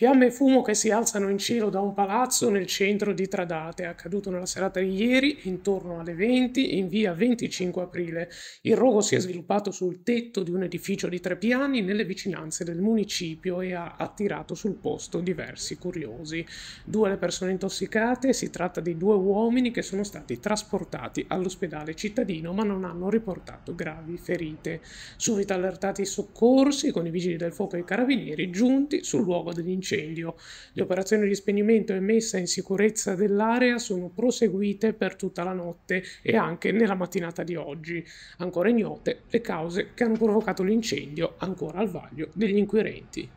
Fiamme e fumo che si alzano in cielo da un palazzo nel centro di Tradate, accaduto nella serata di ieri, intorno alle 20, in via 25 aprile. Il rogo si è sviluppato sul tetto di un edificio di tre piani nelle vicinanze del municipio e ha attirato sul posto diversi curiosi. Due le persone intossicate, si tratta di due uomini che sono stati trasportati all'ospedale cittadino ma non hanno riportato gravi ferite. Subito allertati i soccorsi con i vigili del fuoco e i carabinieri giunti sul luogo dell'incidente dell'incendio. Le operazioni di spegnimento e messa in sicurezza dell'area sono proseguite per tutta la notte e anche nella mattinata di oggi. Ancora ignote le cause che hanno provocato l'incendio, ancora al vaglio degli inquirenti.